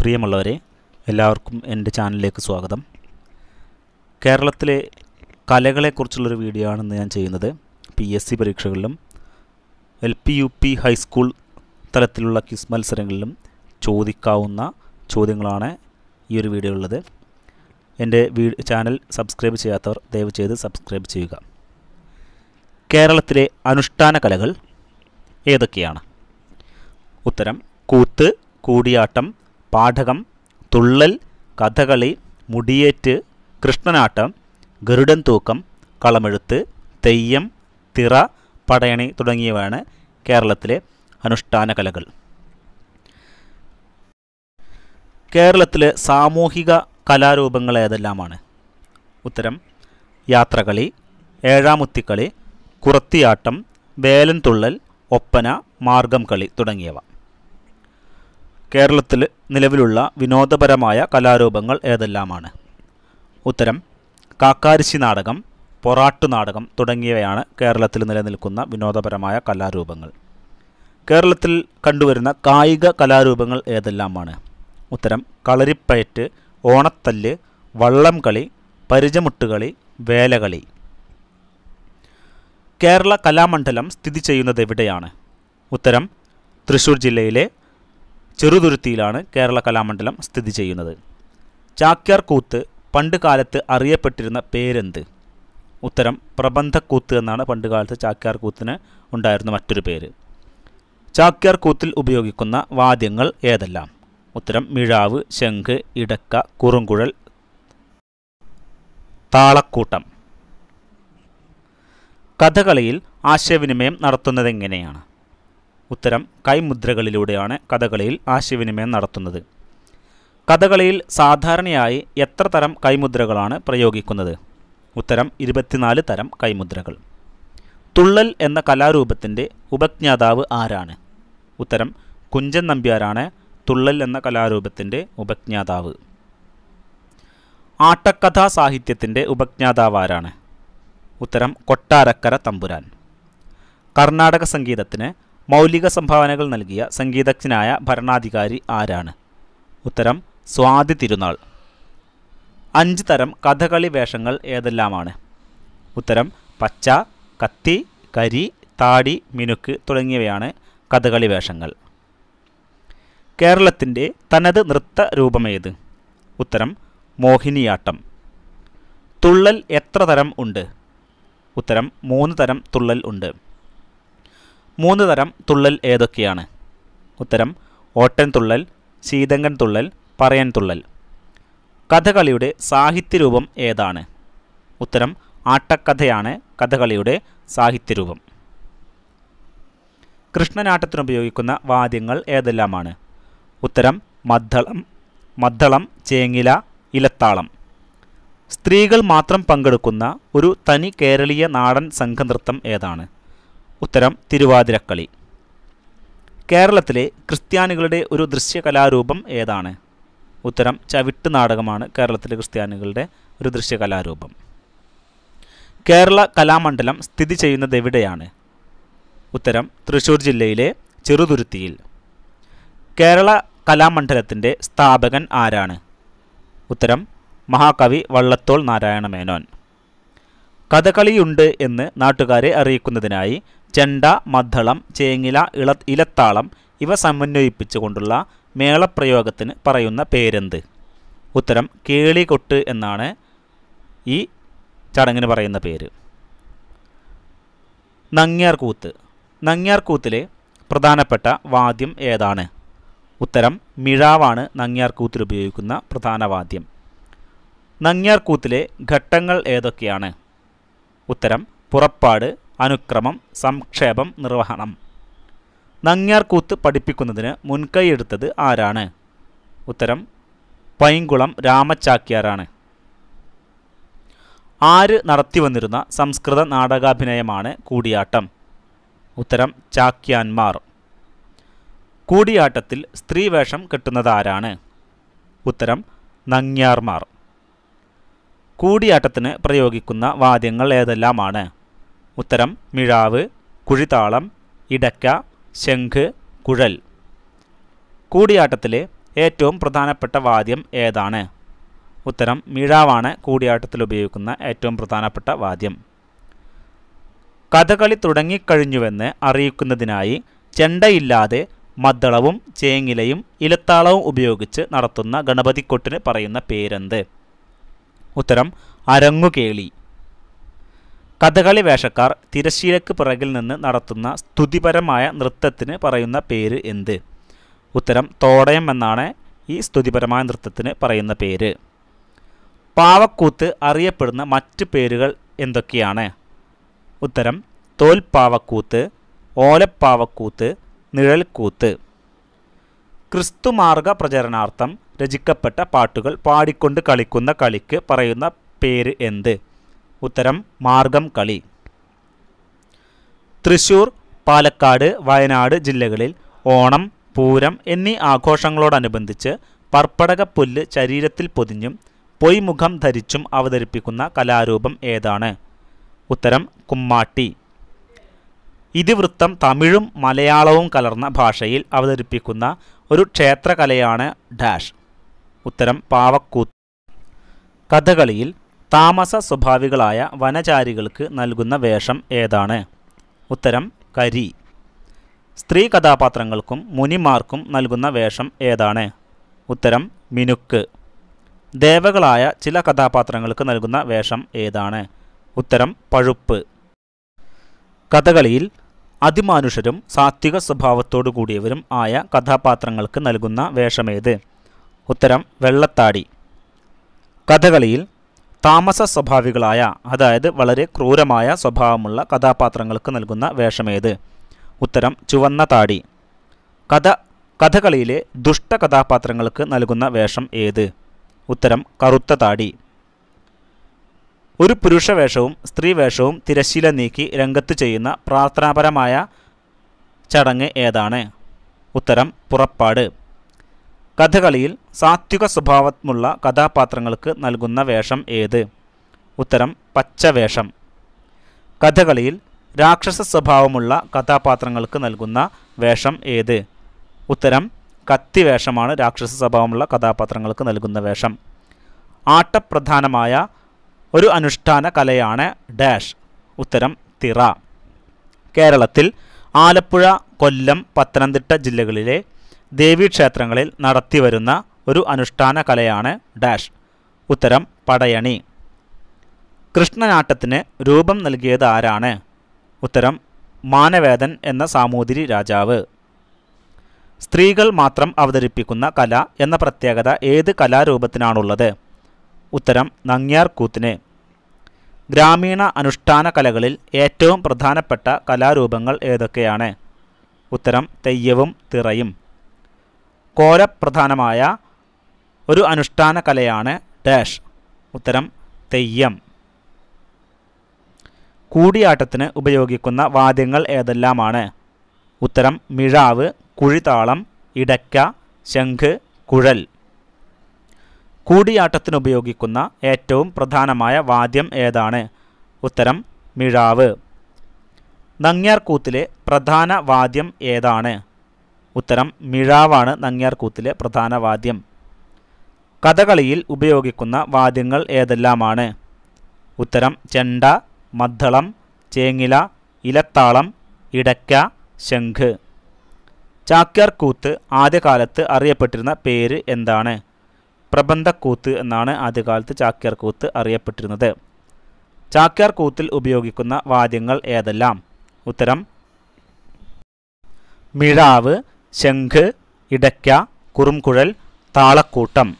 പ്രിയമുള്ളവരെ എല്ലാവർക്കും എൻ്റെ ചാനലിലേക്ക് സ്വാഗതം കേരളത്തിലെ കലകളെക്കുറിച്ചുള്ളൊരു വീഡിയോ ആണെന്ന് ഞാൻ ചെയ്യുന്നത് പി എസ് സി പരീക്ഷകളിലും L P U P high school തലത്തിലുള്ള ക്വിസ് മത്സരങ്ങളിലും ചോദിക്കാവുന്ന ചോദ്യങ്ങളാണ് ഈ ഒരു വീഡിയോ ഉള്ളത് എൻ്റെ ചാനൽ സബ്സ്ക്രൈബ് ചെയ്യാത്തവർ ദയവ് ചെയ്ത് സബ്സ്ക്രൈബ് ചെയ്യുക കേരളത്തിലെ അനുഷ്ഠാന കലകൾ ഏതൊക്കെയാണ് ഉത്തരം കൂത്ത് കൂടിയാട്ടം പാഠകം തുള്ളൽ കഥകളി മുടിയേറ്റ് കൃഷ്ണനാട്ടം ഗരുഡൻ തൂക്കം കളമെഴുത്ത് തെയ്യം തിറ പടയണി തുടങ്ങിയവയാണ് കേരളത്തിലെ അനുഷ്ഠാന കലകൾ കേരളത്തിലെ സാമൂഹിക കലാരൂപങ്ങൾ ഏതെല്ലാമാണ് ഉത്തരം യാത്രകളി ഏഴാമുത്തിക്കളി കുറത്തിയാട്ടം വേലൻ തുള്ളൽ ഒപ്പന മാർഗം കളി തുടങ്ങിയവ കേരളത്തിൽ നിലവിലുള്ള വിനോദപരമായ കലാരൂപങ്ങൾ ഏതെല്ലാമാണ് ഉത്തരം കാക്കാരിശി നാടകം പൊറാട്ടു നാടകം തുടങ്ങിയവയാണ് കേരളത്തിൽ നിലനിൽക്കുന്ന വിനോദപരമായ കലാരൂപങ്ങൾ കേരളത്തിൽ കണ്ടുവരുന്ന കായിക കലാരൂപങ്ങൾ ഏതെല്ലാമാണ് ഉത്തരം കളരിപ്പയറ്റ് ഓണത്തല്ല് വള്ളം കളി പരിചമുട്ടുകളി വേലകളി കേരള കലാമണ്ഡലം സ്ഥിതി ചെയ്യുന്നത് എവിടെയാണ് ഉത്തരം തൃശ്ശൂർ ജില്ലയിലെ ചെറുതുരുത്തിയിലാണ് കേരള കലാമണ്ഡലം സ്ഥിതി ചെയ്യുന്നത് ചാക്യാർ കൂത്ത് പണ്ട് കാലത്ത് അറിയപ്പെട്ടിരുന്ന പേരെന്ത് ഉത്തരം പ്രബന്ധക്കൂത്ത് എന്നാണ് പണ്ട് കാലത്ത് ചാക്യാർ കൂത്തിന് ഉണ്ടായിരുന്ന മറ്റൊരു പേര് ചാക്യാർ കൂത്തിൽ ഉപയോഗിക്കുന്ന വാദ്യങ്ങൾ ഏതെല്ലാം ഉത്തരം മിഴാവ് ശംഖ് ഇടക്ക കുറുങ്കുഴൽ താളക്കൂട്ടം കഥകളിയിൽ ആശയവിനിമയം നടത്തുന്നതെങ്ങനെയാണ് ഉത്തരം കൈമുദ്രകളിലൂടെയാണ് കഥകളിയിൽ ആശയവിനിമയം നടത്തുന്നത് കഥകളിയിൽ സാധാരണയായി എത്ര തരം കൈമുദ്രകളാണ് പ്രയോഗിക്കുന്നത് ഉത്തരം ഇരുപത്തിനാല് തരം കൈമുദ്രകൾ തുള്ളൽ എന്ന കലാരൂപത്തിൻ്റെ ഉപജ്ഞാതാവ് ആരാണ് ഉത്തരം കുഞ്ചൻ നമ്പ്യാരാണ് തുള്ളൽ എന്ന കലാരൂപത്തിൻ്റെ ഉപജ്ഞാതാവ് ആട്ടക്കഥാ സാഹിത്യത്തിൻ്റെ ഉപജ്ഞാതാവ് ആരാണ് ഉത്തരം കൊട്ടാരക്കര തമ്പുരാൻ കർണാടക സംഗീതത്തിന് മൗലിക സംഭാവനകൾ നൽകിയ സംഗീതജ്ഞനായ ഭരണാധികാരി ആരാണ് ഉത്തരം സ്വാതി തിരുനാൾ അഞ്ച് തരം കഥകളി വേഷങ്ങൾ ഏതെല്ലാമാണ് ഉത്തരം പച്ച കത്തി കരി താടി മിനുക്ക് തുടങ്ങിയവയാണ് കഥകളി വേഷങ്ങൾ കേരളത്തിൻ്റെ തനത് നൃത്ത രൂപമേത് ഉത്തരം മോഹിനിയാട്ടം തുള്ളൽ എത്ര തരം ഉണ്ട് ഉത്തരം മൂന്ന് തരം തുള്ളൽ ഉണ്ട് മൂന്ന് തരം തുള്ളൽ ഏതൊക്കെയാണ് ഉത്തരം ഓട്ടൻ തുള്ളൽ ശീതങ്കൻ തുള്ളൽ പറയൻ തുള്ളൽ കഥകളിയുടെ സാഹിത്യരൂപം ഏതാണ് ഉത്തരം ആട്ടക്കഥയാണ് കഥകളിയുടെ സാഹിത്യരൂപം കൃഷ്ണനാട്ടത്തിന് ഉപയോഗിക്കുന്ന വാദ്യങ്ങൾ ഏതെല്ലാമാണ് ഉത്തരം മദ്ദളം മദ്ദളം ചേങ്ങില ഇലത്താളം സ്ത്രീകൾ മാത്രം പങ്കെടുക്കുന്ന ഒരു തനി കേരളീയ നാടൻ സംഘനൃത്തം ഏതാണ് ഉത്തരം തിരുവാതിരക്കളി കേരളത്തിലെ ക്രിസ്ത്യാനികളുടെ ഒരു ദൃശ്യകലാരൂപം ഏതാണ് ഉത്തരം ചവിട്ട് നാടകമാണ് കേരളത്തിലെ ക്രിസ്ത്യാനികളുടെ ഒരു ദൃശ്യകലാരൂപം കേരള കലാമണ്ഡലം സ്ഥിതി ചെയ്യുന്നത് എവിടെയാണ് ഉത്തരം തൃശ്ശൂർ ജില്ലയിലെ ചെറുതുരുത്തിയിൽ കേരള കലാമണ്ഡലത്തിൻ്റെ സ്ഥാപകൻ ആരാണ് ഉത്തരം മഹാകവി വള്ളത്തോൾ നാരായണ മേനോൻ കഥകളിയുണ്ട് എന്ന് നാട്ടുകാരെ അറിയിക്കുന്നതിനായി ചെണ്ട മദ്ദളം ചേങ്ങില ഇള ഇലത്താളം ഇവ സമന്വയിപ്പിച്ചുകൊണ്ടുള്ള മേളപ്രയോഗത്തിന് പറയുന്ന പേരെന്ത് ഉത്തരം കേളികൊട്ട് എന്നാണ് ഈ ചടങ്ങിന് പറയുന്ന പേര് നങ്ങ്യാർകൂത്ത് നങ്ങ്യാർകൂത്തിലെ പ്രധാനപ്പെട്ട വാദ്യം ഏതാണ് ഉത്തരം മിഴാവാണ് നങ്ങ്യാർകൂത്തിൽ ഉപയോഗിക്കുന്ന പ്രധാന വാദ്യം നങ്ങ്യാർകൂത്തിലെ ഘട്ടങ്ങൾ ഏതൊക്കെയാണ് ഉത്തരം പുറപ്പാട് അനുക്രമം സംക്ഷേപം നിർവഹണം നങ്ങ്യാർകൂത്ത് പഠിപ്പിക്കുന്നതിന് മുൻകൈയെടുത്തത് ആരാണ് ഉത്തരം പൈങ്കുളം രാമചാക്യാരാണ് ആര് നടത്തിവന്നിരുന്ന സംസ്കൃത നാടകാഭിനയമാണ് കൂടിയാട്ടം ഉത്തരം ചാക്യാന്മാർ കൂടിയാട്ടത്തിൽ സ്ത്രീവേഷം കെട്ടുന്നതാരാണ് ഉത്തരം നങ്ങ്യാർമാർ കൂടിയാട്ടത്തിന് പ്രയോഗിക്കുന്ന വാദ്യങ്ങൾ ഏതെല്ലാമാണ് ഉത്തരം മിഴാവ് കുഴിത്താളം ഇടക്ക ശംഖ് കുഴൽ കൂടിയാട്ടത്തിലെ ഏറ്റവും പ്രധാനപ്പെട്ട വാദ്യം ഏതാണ് ഉത്തരം മിഴാവാണ് കൂടിയാട്ടത്തിൽ ഉപയോഗിക്കുന്ന ഏറ്റവും പ്രധാനപ്പെട്ട വാദ്യം കഥകളി തുടങ്ങിക്കഴിഞ്ഞുവെന്ന് അറിയിക്കുന്നതിനായി ചെണ്ടയില്ലാതെ മദ്ദളവും ചേങ്ങിലയും ഇലത്താളവും ഉപയോഗിച്ച് നടത്തുന്ന ഗണപതിക്കൊട്ടിന് പറയുന്ന പേരെന്ത് ഉത്തരം അരങ്ങുകേളി കഥകളി വേഷക്കാർ തിരശ്ശീലയ്ക്ക് പിറകിൽ നിന്ന് നടത്തുന്ന സ്തുതിപരമായ നൃത്തത്തിന് പറയുന്ന പേര് എന്ത് ഉത്തരം തോടയം എന്നാണ് ഈ സ്തുതിപരമായ നൃത്തത്തിന് പറയുന്ന പേര് പാവക്കൂത്ത് അറിയപ്പെടുന്ന മറ്റ് പേരുകൾ എന്തൊക്കെയാണ് ഉത്തരം തോൽപ്പാവക്കൂത്ത് ഓലപ്പാവക്കൂത്ത് നിഴൽക്കൂത്ത് ക്രിസ്തുമാർഗ പ്രചരണാർത്ഥം രചിക്കപ്പെട്ട പാട്ടുകൾ പാടിക്കൊണ്ട് കളിക്കുന്ന കളിക്ക് പറയുന്ന പേര് എന്ത് ഉത്തരം മാർഗം കളി തൃശൂർ പാലക്കാട് വയനാട് ജില്ലകളിൽ ഓണം പൂരം എന്നീ ആഘോഷങ്ങളോടനുബന്ധിച്ച് പുല്ല് ശരീരത്തിൽ പൊതിഞ്ഞും പൊയ്മുഖം ധരിച്ചും അവതരിപ്പിക്കുന്ന കലാരൂപം ഏതാണ് ഉത്തരം കുമ്മാട്ടി ഇതിവൃത്തം തമിഴും മലയാളവും കലർന്ന ഭാഷയിൽ അവതരിപ്പിക്കുന്ന ഒരു ക്ഷേത്രകലയാണ് ഡാഷ് ഉത്തരം പാവക്കൂത്ത് കഥകളിയിൽ താമസ സ്വഭാവികളായ വനചാരികൾക്ക് നൽകുന്ന വേഷം ഏതാണ് ഉത്തരം കരി സ്ത്രീ കഥാപാത്രങ്ങൾക്കും മുനിമാർക്കും നൽകുന്ന വേഷം ഏതാണ് ഉത്തരം മിനുക്ക് ദേവകളായ ചില കഥാപാത്രങ്ങൾക്ക് നൽകുന്ന വേഷം ഏതാണ് ഉത്തരം പഴുപ്പ് കഥകളിയിൽ അതിമാനുഷരും സാത്വിക സ്വഭാവത്തോടു കൂടിയവരും ആയ കഥാപാത്രങ്ങൾക്ക് നൽകുന്ന വേഷമേത് ഉത്തരം വെള്ളത്താടി കഥകളിയിൽ താമസ സ്വഭാവികളായ അതായത് വളരെ ക്രൂരമായ സ്വഭാവമുള്ള കഥാപാത്രങ്ങൾക്ക് നൽകുന്ന വേഷമേത് ഉത്തരം ചുവന്ന താടി കഥ കഥകളിയിലെ ദുഷ്ട കഥാപാത്രങ്ങൾക്ക് നൽകുന്ന വേഷം ഏത് ഉത്തരം കറുത്ത താടി ഒരു പുരുഷ വേഷവും സ്ത്രീ വേഷവും തിരശ്ശീല നീക്കി രംഗത്ത് ചെയ്യുന്ന പ്രാർത്ഥനാപരമായ ചടങ്ങ് ഏതാണ് ഉത്തരം പുറപ്പാട് കഥകളിയിൽ സാത്വിക സ്വഭാവമുള്ള കഥാപാത്രങ്ങൾക്ക് നൽകുന്ന വേഷം ഏത് ഉത്തരം പച്ചവേഷം കഥകളിയിൽ രാക്ഷസ സ്വഭാവമുള്ള കഥാപാത്രങ്ങൾക്ക് നൽകുന്ന വേഷം ഏത് ഉത്തരം കത്തിവേഷമാണ് രാക്ഷസ സ്വഭാവമുള്ള കഥാപാത്രങ്ങൾക്ക് നൽകുന്ന വേഷം ആട്ടപ്രധാനമായ ഒരു അനുഷ്ഠാന കലയാണ് ഡാഷ് ഉത്തരം തിറ കേരളത്തിൽ ആലപ്പുഴ കൊല്ലം പത്തനംതിട്ട ജില്ലകളിലെ ദേവീക്ഷേത്രങ്ങളിൽ നടത്തിവരുന്ന ഒരു അനുഷ്ഠാന കലയാണ് ഡാഷ് ഉത്തരം പടയണി കൃഷ്ണനാട്ടത്തിന് രൂപം നൽകിയത് ആരാണ് ഉത്തരം മാനവേദൻ എന്ന സാമൂതിരി രാജാവ് സ്ത്രീകൾ മാത്രം അവതരിപ്പിക്കുന്ന കല എന്ന പ്രത്യേകത ഏത് കലാരൂപത്തിനാണുള്ളത് ഉത്തരം നങ്ങ്യാർ കൂത്തിന് ഗ്രാമീണ അനുഷ്ഠാന കലകളിൽ ഏറ്റവും പ്രധാനപ്പെട്ട കലാരൂപങ്ങൾ ഏതൊക്കെയാണ് ഉത്തരം തെയ്യവും തിറയും കോലപ്രധാനമായ ഒരു അനുഷ്ഠാന കലയാണ് ഡാഷ് ഉത്തരം തെയ്യം കൂടിയാട്ടത്തിന് ഉപയോഗിക്കുന്ന വാദ്യങ്ങൾ ഏതെല്ലാമാണ് ഉത്തരം മിഴാവ് കുഴിതാളം ഇടയ്ക്ക ശംഖ് കുഴൽ കൂടിയാട്ടത്തിനുപയോഗിക്കുന്ന ഏറ്റവും പ്രധാനമായ വാദ്യം ഏതാണ് ഉത്തരം മിഴാവ് നങ്ങ്യാർകൂത്തിലെ പ്രധാന വാദ്യം ഏതാണ് ഉത്തരം മിഴാവാണ് നങ്ങ്യാർ പ്രധാന വാദ്യം കഥകളിയിൽ ഉപയോഗിക്കുന്ന വാദ്യങ്ങൾ ഏതെല്ലാമാണ് ഉത്തരം ചെണ്ട മദ്ദളം ചേങ്ങില ഇലത്താളം ഇടയ്ക്ക ശംഖ് ചാക്യാർകൂത്ത് ആദ്യകാലത്ത് അറിയപ്പെട്ടിരുന്ന പേര് എന്താണ് പ്രബന്ധക്കൂത്ത് എന്നാണ് ആദ്യകാലത്ത് ചാക്യാർകൂത്ത് അറിയപ്പെട്ടിരുന്നത് ചാക്യാർകൂത്തിൽ ഉപയോഗിക്കുന്ന വാദ്യങ്ങൾ ഏതെല്ലാം ഉത്തരം മിഴാവ് ശംഖ് ഇടയ്ക്ക കുറുംകുഴൽ താളക്കൂട്ടം